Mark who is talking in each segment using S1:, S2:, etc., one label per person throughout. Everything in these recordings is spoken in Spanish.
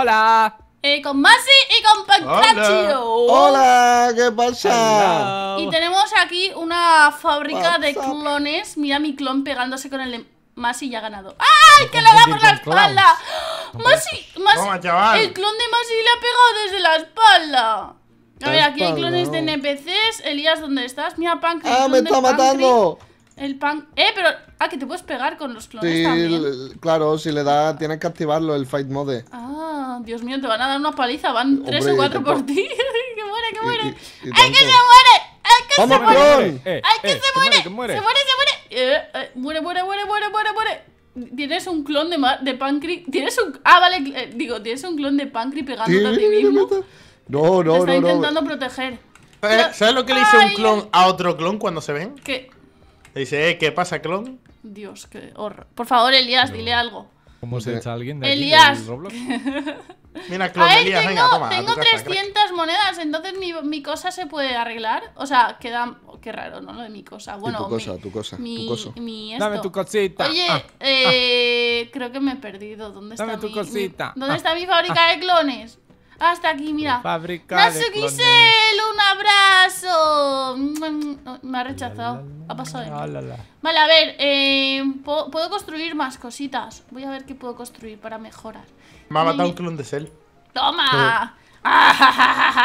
S1: Hola.
S2: Eh, con Masi y con Pancracio. Hola.
S1: ¿qué pasa? Y
S2: tenemos aquí una fábrica de clones. Mira mi clon pegándose con el de Masi y ha ganado. ¡Ay! ¡Que le da por la espalda! Masi, Masi el clon de Masi le ha pegado desde la espalda.
S1: A ver, aquí hay clones de
S2: NPCs. Elías, ¿dónde estás? Mira, Pancri. ¡Ah, me está matando! El pan. Eh, pero. Ah, que te puedes pegar con los clones sí, también.
S1: Claro, si le da. Tienes que activarlo, el fight mode.
S2: Ah, Dios mío, te van a dar una paliza. Van tres o cuatro por ti. que muere, que muere. ¡Ay, que se muere! Eh,
S1: eh, ¡Ay, que eh, se muere! ¡Ay, que se, muere! se muere! ¡Se muere,
S2: muere! muere, muere, muere, muere, muere, Tienes un clon de, de Tienes un. Ah, vale, digo, tienes un clon de Pancri pegándote a ti
S1: mismo. No, no, te está no. intentando proteger. ¿Sabes lo que le hizo un clon a otro clon cuando se ven? ¿Qué? dice, eh, ¿qué pasa, clon?
S2: Dios, qué horror. Por favor, Elías, dile algo.
S1: ¿Cómo se echa alguien de Elías. Roblox? Mira, clon, Elías, tengo, venga, toma, tengo 300
S2: monedas, entonces mi, mi, cosa se puede arreglar. O sea, queda. Oh, qué raro, ¿no? Lo de mi cosa. Bueno, tu cosa, mi, tu cosa. Mi, Dame tu
S1: cosita. Oye, ah, ah.
S2: Eh, creo que me he perdido. ¿Dónde Dame está tu mi, cosita. ¿Dónde ah. está mi fábrica de clones? Hasta aquí, mira. Fábrica natsuki un abrazo. Me ha rechazado. Ha pasado de Vale, a ver. Eh, puedo construir más cositas. Voy a ver qué puedo construir para mejorar.
S1: Me ha matado un clon de Cell.
S2: ¡Toma! que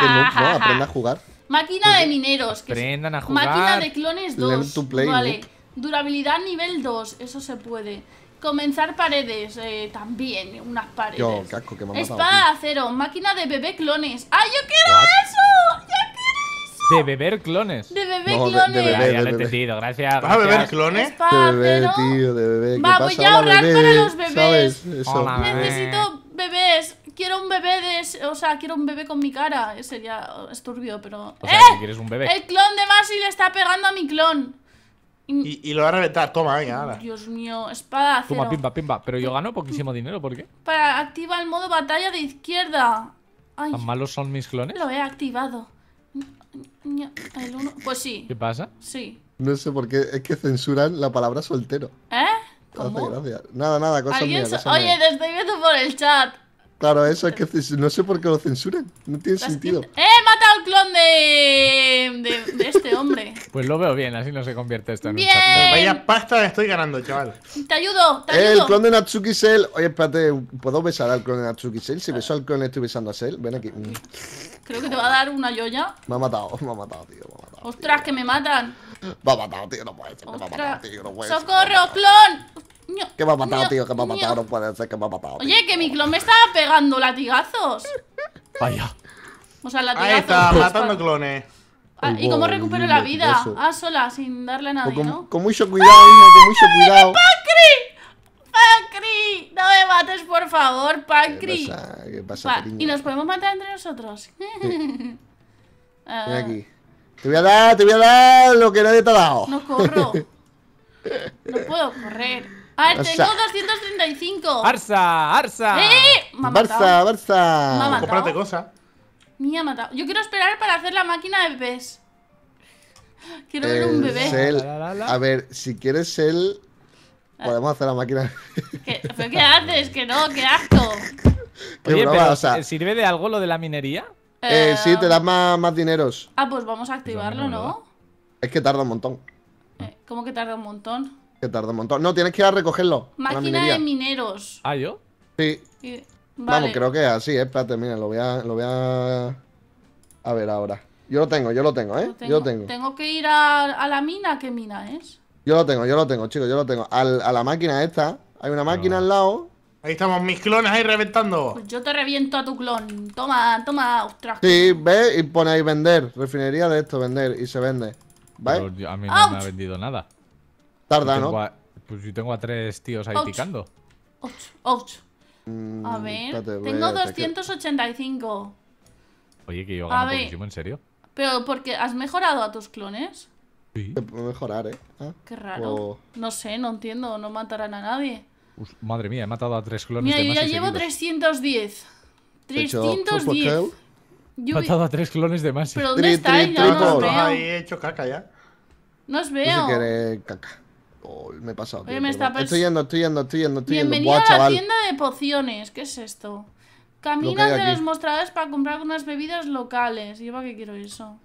S2: no, aprenda a jugar. Máquina pues de mineros. Aprendan a jugar. Máquina de clones 2. vale. Durabilidad nivel 2. Eso se puede. Comenzar paredes, eh, también, unas paredes. Yo,
S1: casco, que me Espada
S2: de acero, máquina de bebé clones. ¡Ah, yo quiero eso! ¡Yo quiero
S1: eso! ¿De beber clones?
S2: De bebé clones. De, ya, lo he entendido,
S1: gracias. ¿Vas a beber clones? Espada de tío, de bebé. Va, voy a ahorrar para los bebés. Necesito
S2: bebés quiero un bebé de... O sea, quiero un bebé con mi cara. Sería... Oh, esturbio, pero... O sea, ¡Eh! quieres un bebé. El clon de Basil está pegando a mi clon.
S1: Y, lo va a reventar, toma, venga, ahora.
S2: Dios mío, espada Toma, pimba,
S1: pimba. Pero yo gano poquísimo dinero, ¿por qué?
S2: Para activa el modo batalla de izquierda. Ay, ¿Tan
S1: malos son mis clones?
S2: Lo he activado. Pues sí. ¿Qué pasa? Sí.
S1: No sé por qué, es que censuran la palabra soltero.
S2: ¿Eh? ¿Cómo?
S1: Gracias. Nada, nada, cosas mías, cosa Oye, te
S2: estoy viendo por el chat.
S1: Claro, eso es que no sé por qué lo censuran. No tiene sentido.
S2: ¡Eh! mata al clon de, de, este hombre.
S1: Pues lo veo bien, así no se convierte esto en un chat. Vaya pasta estoy ganando, chaval.
S2: Te ayudo, te ayudo. El clon de
S1: Natsuki Cell. Oye, espérate, ¿puedo besar al clon de Natsuki Cell? Si beso al clon, estoy besando a Cell. Ven aquí.
S2: Creo que te va a dar una yoya.
S1: Me ha matado, me ha matado, tío. Me
S2: ha matado, Ostras, que me matan.
S1: Me ha matado, tío, no puede ser. Me ha matado, tío, no puede ser.
S2: ¡Socorro, clon!
S1: ¿Qué me ha matado, tío, que me ha matado, no puede ser, que me ha matado.
S2: Oye, que mi clon me estaba pegando latigazos. Vaya. O sea, Ahí está, pues, matando
S1: clones. Ah, ¿Y cómo recupero la vida? Ah,
S2: sola, sin darle a nadie, con,
S1: ¿no? Con mucho cuidado, con mucho cuidado.
S2: ¡Pancri! ¡Pancri! No me mates, por favor, Pancri. ¿Qué pasa,
S1: ¿Qué pasa ¿Y
S2: nos podemos matar entre nosotros? aquí.
S1: Te voy a dar, te voy a dar lo que nadie te ha dado. No corro.
S2: no puedo correr. A ver, tengo 235. ¡Arsa! ¡Arsa! ¡Eh! Me ha Cómprate me Yo quiero esperar para hacer la máquina de bebés. Quiero ver un eh, bebé.
S1: a ver, si quieres él, ah. podemos hacer la máquina.
S2: ¿Qué, qué haces? Que no, qué acto.
S1: pero, o sea, eh, ¿Sirve de algo lo de la minería?
S2: Eh, eh sí, te das
S1: más, más dineros.
S2: Ah, pues vamos a activarlo, pues ¿no?
S1: Es que tarda un montón.
S2: ¿Cómo que tarda un montón?
S1: Que tarda un montón. No, tienes que ir a recogerlo. Máquina de
S2: mineros.
S1: ¿Ah, yo? Sí.
S2: Vamos, creo que
S1: es así, eh, espérate, mira, lo voy a. Lo voy a. ver ahora. Yo lo tengo, yo lo tengo, ¿eh? Yo lo tengo.
S2: Tengo que ir a, la mina, ¿qué mina es?
S1: Yo lo tengo, yo lo tengo, chicos, yo lo tengo. a la máquina esta. Hay una máquina al lado. Ahí estamos, mis clones ahí reventando. Pues
S2: yo te reviento a tu clon. Toma, toma, ostras.
S1: Sí, ve y pone ahí vender. Refinería de esto, vender. Y se vende. ¿Vale? a mí no me ha vendido nada. Tarda, ¿no? pues yo tengo a tres tíos ahí Ouch. Ouch. Mm, a ver, tengo
S2: 285.
S1: Oye, que yo gano muchísimo, ¿en serio?
S2: Pero porque has mejorado a tus clones.
S1: Sí. Mejorar, ¿eh? ¿Ah?
S2: Qué raro. No sé, no entiendo, no matarán a nadie.
S1: madre mía, he matado a tres clones. Mira, yo ya llevo
S2: 310. 310. Yo...
S1: He matado a tres clones de más. ¿Pero dónde está? Ya no os veo. he hecho caca ya.
S2: No os veo.
S1: No caca me he pasado. estoy yendo, estoy yendo, estoy yendo, estoy yendo. Bienvenida a la tienda
S2: de pociones. ¿Qué es esto? Camina de los mostradores para comprar unas bebidas locales. ¿Yo para qué quiero eso?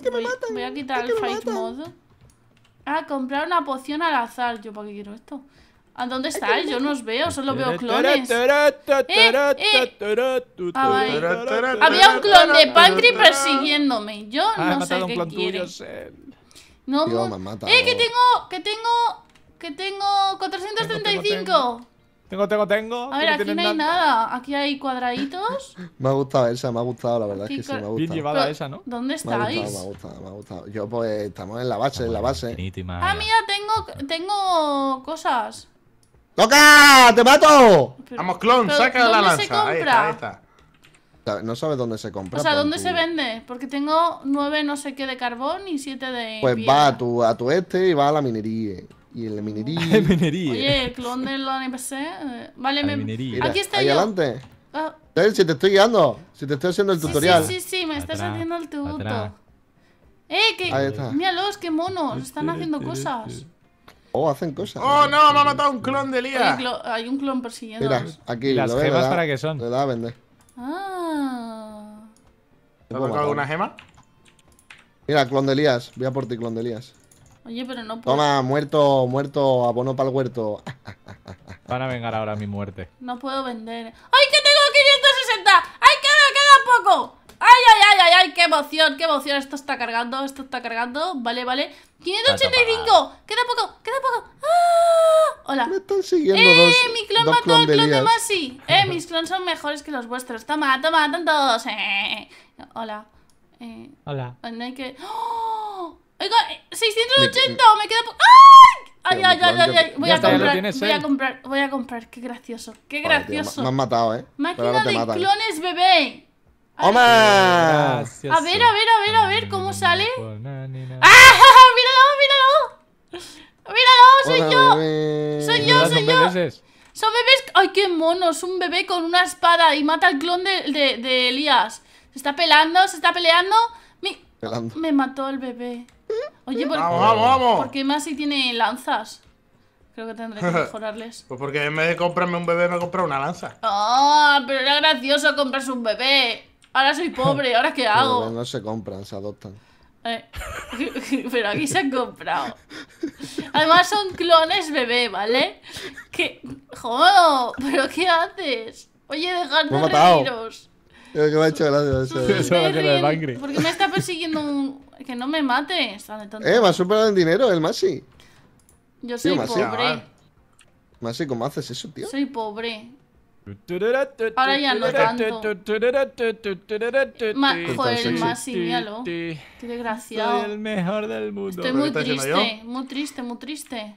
S2: que voy, me Voy a quitar el fight mode. Ah, comprar una poción al azar. ¿Yo para qué quiero esto? ¿A dónde estáis? Yo no os veo, solo veo clones. Había
S1: un clon de Pantry
S2: persiguiéndome. Yo ah, no sé qué quiere. No,
S1: no. ¡Eh, que
S2: tengo! ¡Que tengo! ¡Que tengo! ¡435!
S1: Tengo, tengo, tengo. A ver, aquí no hay
S2: nada? Aquí hay cuadraditos.
S1: me ha gustado esa, me ha gustado, la verdad es que sí, me ha gustado. Bien llevada esa, ¿no? ¿Dónde estáis? Me ha gustado, me ha gustado, Yo, pues, estamos en la base, en la base. Ah,
S2: mira, tengo, tengo cosas.
S1: ¡Toca! ¡Te mato! Vamos, clon, saca la lanza. Ahí ahí no sabes dónde se compra. O sea, ¿dónde se
S2: vende? Porque tengo nueve no sé qué de carbón y siete de. Pues va
S1: a tu, a tu este y va a la minería. Y en la minería. minería. Oye,
S2: el clon del NPC. Eh, vale, me... Aquí está ahí yo. adelante. Ah.
S1: Si te estoy guiando, si te estoy haciendo el tutorial. Sí, sí, sí, me estás haciendo el tuto.
S2: ¡Eh, que! Míralos, qué monos, están haciendo cosas.
S1: Oh, hacen cosas. ¡Oh, no! Me ha matado un clon de Lía.
S2: Hay, un clon persiguiendo. Mira,
S1: aquí. ¿Y las gemas para qué son? Le da a vender.
S2: Ah.
S1: ¿Te alguna gema? Mira, clon de Elías. Voy a por ti, clon de
S2: Oye, pero no puedo. Toma,
S1: muerto, muerto, abono para el huerto. Van a vengar ahora mi muerte.
S2: No puedo vender. ¡Ay, que tengo 560! ¡Ay, queda, queda poco! ay, ay, ay, ay! ¡Qué emoción, qué emoción! Esto está cargando, esto está cargando. Vale, vale. ¡585! ¡Queda poco, queda poco! ¡Ah!
S1: ¡Hola! Me están siguiendo ¡Eh! ¡Mi clon dos mató al clon de
S2: Masi! ¡Eh! Mis clones son mejores que los vuestros. ¡Toma, toma, tantos! Eh. Hola. Eh. Hola. hay que... ¡Oh! Oiga, 680, eh, me, queda poco. ¡Ay! Ay, ay, ay, ay, Voy, a comprar, voy a comprar, voy a comprar, qué gracioso, qué gracioso. me, han
S1: matado, eh. Máquina de ¿eh? clones,
S2: bebé.
S1: ¡Oma! A ver, a ver,
S2: a ver, a ver, ¿cómo sale? ¡Ah! ¡Míralo, míralo! ¡Míralo, soy
S1: yo! ¡Soy yo, soy yo!
S2: Son bebés... ¡Ay, qué monos! Un bebé con una espada y mata al clon de, de, Elías. Se está pelando, se está peleando. Me, mató el bebé. Oye, ¿por, vamos, vamos, vamos. ¿por qué tiene lanzas? Creo que tendré que mejorarles.
S1: pues porque en vez de comprarme un bebé, me he comprado una lanza.
S2: ¡Ah! pero era gracioso comprarse un bebé. Ahora soy pobre, ¿ahora qué hago?
S1: no se compran, se adoptan.
S2: Eh, pero aquí se han comprado. Además son clones bebé, ¿vale? ¿Qué? Joder, ¿pero qué haces? Oye, dejadme de reíros.
S1: que me ha hecho gracia ¿Por
S2: qué me está persiguiendo un... Que no me mates? Eh, me ha
S1: superado en dinero el Masi.
S2: Yo soy pobre.
S1: Masi, ¿cómo haces eso, tío?
S2: Soy pobre. Ahora ya no tanto. Ma joder, más sí, Qué desgraciado. el
S1: mejor del mundo. Estoy muy triste,
S2: muy triste, muy triste.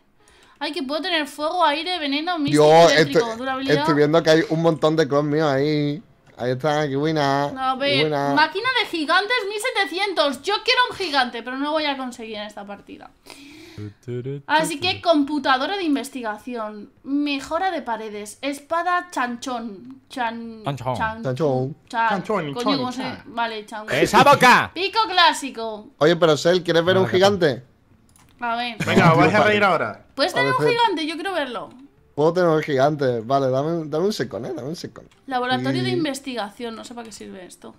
S2: Ay, que puedo tener fuego, aire, veneno, místico, estoy, durabilidad. Estoy viendo
S1: que hay un montón de cosas míos ahí. Ahí están, aquí, buena. A ver, máquina
S2: de gigantes 1700. Yo quiero un gigante, pero no voy a conseguir en esta partida. Así que computadora de investigación, mejora de paredes, espada chanchón, chan, chanchón,
S1: chanchón, chan, chanchón,
S2: Vale, ¡Esa boca! Pico clásico.
S1: Oye, pero Sel, ¿quieres ver un gigante? A ver. Venga, vais a reír ahora.
S2: ¿Puedes tener un gigante? Yo quiero verlo.
S1: Puedo tener un gigante. Vale, dame, dame un secón, eh, dame un secón.
S2: Laboratorio de investigación, no sé para qué sirve esto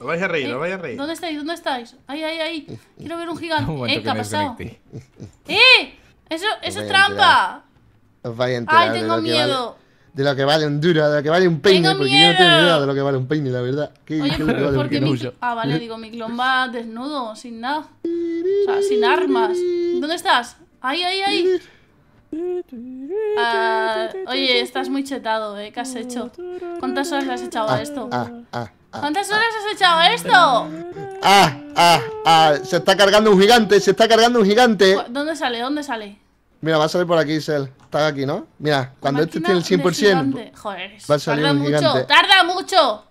S1: vais a reír, eh, a reír. ¿Dónde
S2: estáis? ¿Dónde estáis? Ahí, ahí, ahí. Quiero ver un gigante. eh, ¿qué ha pasado?
S1: ¡Eh!
S2: Eso, eso es trampa.
S1: Os vais a Ay, tengo miedo. de lo que vale un duro, de lo que vale un peine, porque yo no tengo idea de lo que vale un peine, la verdad. ¿Qué, Oye, qué porque Ah, vale, digo,
S2: mi clon va desnudo, sin nada. O sea, sin armas. ¿Dónde estás? Ahí, ahí, ahí. Ah, oye, estás muy chetado, ¿eh? ¿Qué has hecho? ¿Cuántas horas le has echado a ah, esto? Ah, ah, ¿Cuántas horas has echado esto?
S1: ¡Ah! ¡Ah! ¡Ah! Se está cargando un gigante, se está cargando un gigante.
S2: ¿Dónde sale? ¿Dónde sale?
S1: Mira, va a salir por aquí, Sel. Está aquí, ¿no? Mira, cuando este tiene el 100%,
S2: Joder, va a salir un mucho, tarda mucho.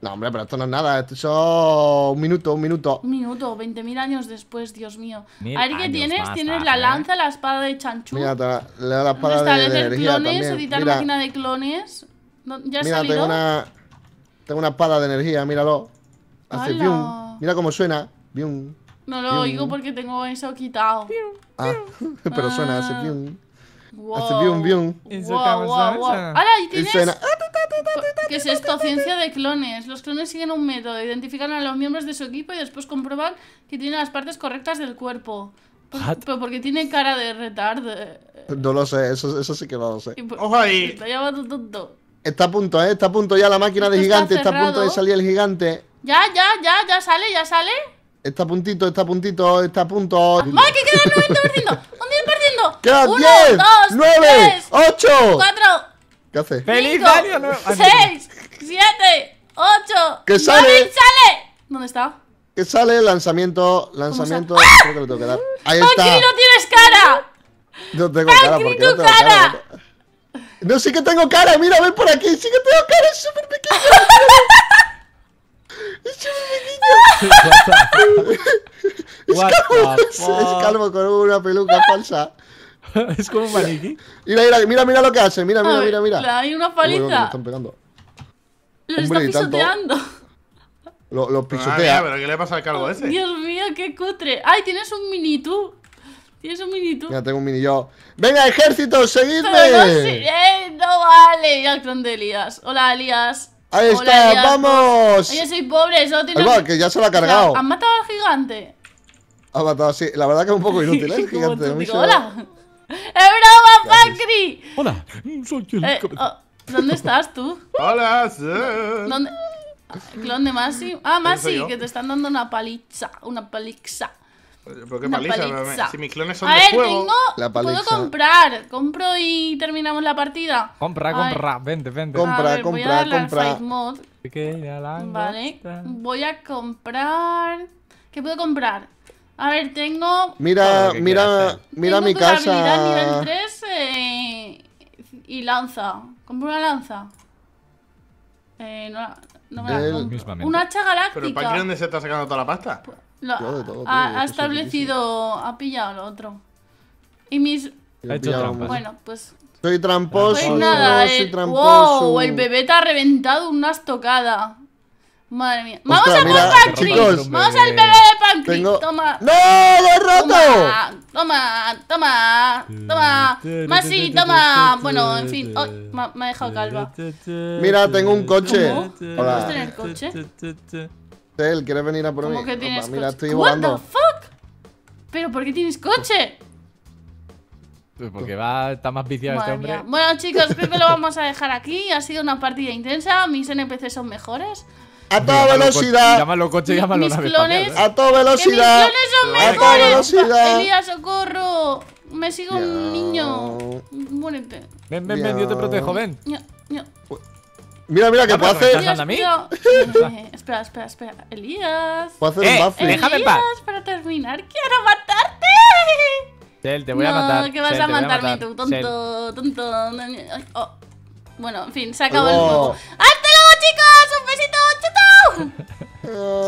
S1: No, hombre, pero esto no es nada. Esto es un minuto, un minuto. Un
S2: minuto, 20.000 años después, Dios mío. ver ¿qué tienes? Tienes la ¿eh? lanza, la espada de Chanchu. Mira,
S1: le la espada de, de energía clones, también. editar máquina
S2: de clones. ¿Ya has Mira, salido? una...
S1: Tengo una espada de energía, míralo.
S2: Hace bium.
S1: Mira cómo suena. No
S2: lo oigo porque tengo eso quitado.
S1: Ah, pero suena, hace ah. bium.
S2: Hace bium, bium. tienes... ¿Qué es esto? Ciencia de clones. Los clones siguen un método. Identifican a los miembros de su equipo y después comprueban que tienen las partes correctas del cuerpo. pero porque tiene cara de retard
S1: No lo sé, eso, eso sí que no lo sé. Ojo ahí. Está llamando Está a punto, ¿eh? Está a punto ya la máquina de gigante. Está, a punto de salir el gigante.
S2: Ya, ya, ya, ya sale, ya sale.
S1: Está a puntito, está a puntito, está a punto. ¡Vamos, ah, que que
S2: quedan 90%! ¡Quedan 1, 10, 2, 9, 8, 4,
S1: ¿Qué hace? ¡Feliz año nuevo! 6,
S2: 7, 8, ¡Que sale! 9, ¡Sale! ¿Dónde está?
S1: Que sale lanzamiento, lanzamiento. Creo que Ahí está. no
S2: tienes cara!
S1: No tengo cara, porque no tengo cara. No, sí que tengo cara, mira, ven por aquí, sí que tengo cara, es súper pequeño. es súper pequeño. es calvo, es calvo con una peluca falsa. es como maniquí. Mira, mira, mira, mira lo que hace, mira, mira, mira, mira. hay una paliza. lo están pegando.
S2: Lo está pisoteando.
S1: Lo, pisotea. ¿qué le pasa al calvo ese?
S2: Dios mío, qué cutre. Ay, tienes un mini tú. Tienes un mini tú.
S1: Ya tengo un mini yo. ¡Venga, ejército, seguidme! no, eh,
S2: no vale, ya clon de Elías. Hola, Elías. Ahí está, vamos. Yo soy pobre, solo tiene. que ya se lo ha cargado. ¿Han matado al gigante?
S1: Ha matado, sí. La verdad que es un poco inútil, ¿eh, El gigante. hola.
S2: ¡Es broma, Pacri! Hola, soy el. Eh, oh, ¿Dónde estás tú? Hola, ¿Dónde? Ah, clon de Masi. Ah, Masi, que te están dando una paliza. Una paliza.
S1: ¿Pero qué paliza? Si mis clones son a de ver, fuego. La paliza. Puedo
S2: comprar. Compro y terminamos la partida.
S1: Compra, compra. Vente, vente. Compra, ver, compra, voy a compra.
S2: Vale. Voy a comprar. ¿Qué puedo comprar? A ver, tengo. Mira,
S1: mira, eh. mira mi casa. nivel
S2: 3 eh, y lanza. Compro una lanza. Eh, no,
S1: me la compro. Un hacha galáctica. ¿Pero para qué dónde se está sacando toda la pasta? ha, establecido,
S2: ha pillado lo otro. Y mis...
S1: Ha hecho Bueno, pues... Soy tramposo, pues soy tramposo. Wow, el
S2: bebé te ha reventado Unas estocada. Madre mía. vamos a por vamos al bebé de Pancris. Toma. ¡No! ¡Lo he roto! Toma, toma, toma. Más toma. Bueno, en fin. Oh, me ha dejado calva.
S1: Mira, tengo un coche. ¿Cómo? ¿Puedes tener coche? Tel, ¿quieres venir a por ¿Cómo mí? Ah, mira, estoy ¿What the
S2: fuck? ¿Pero por qué tienes coche?
S1: Pues porque va, está más viciado este hombre.
S2: Bueno, chicos, creo que lo vamos a dejar aquí. Ha sido una partida intensa. Mis NPCs son mejores.
S1: ¡A toda velocidad! llámalo coche, llámalo mis nave ¡A toda velocidad! ¡Que mis clones son mejores! ¡A toda velocidad!
S2: ¡Elías, socorro! Me sigue un niño. Muérete.
S1: Ven, ven, ven, yo te protejo, ven. Mira, mira, que ah, puedo hacer.
S2: Eh, espera, espera, espera. Elías. Puedo hacer un eh, baffle. Déjame en para terminar, quiero matarte.
S1: Shell, te voy a matar. que vas a matarme tú, tonto,
S2: tonto. Oh. Bueno, en fin, se acabó el oh. juego. ¡Hasta luego, chicos! ¡Un besito! ¡Chao,
S1: chao!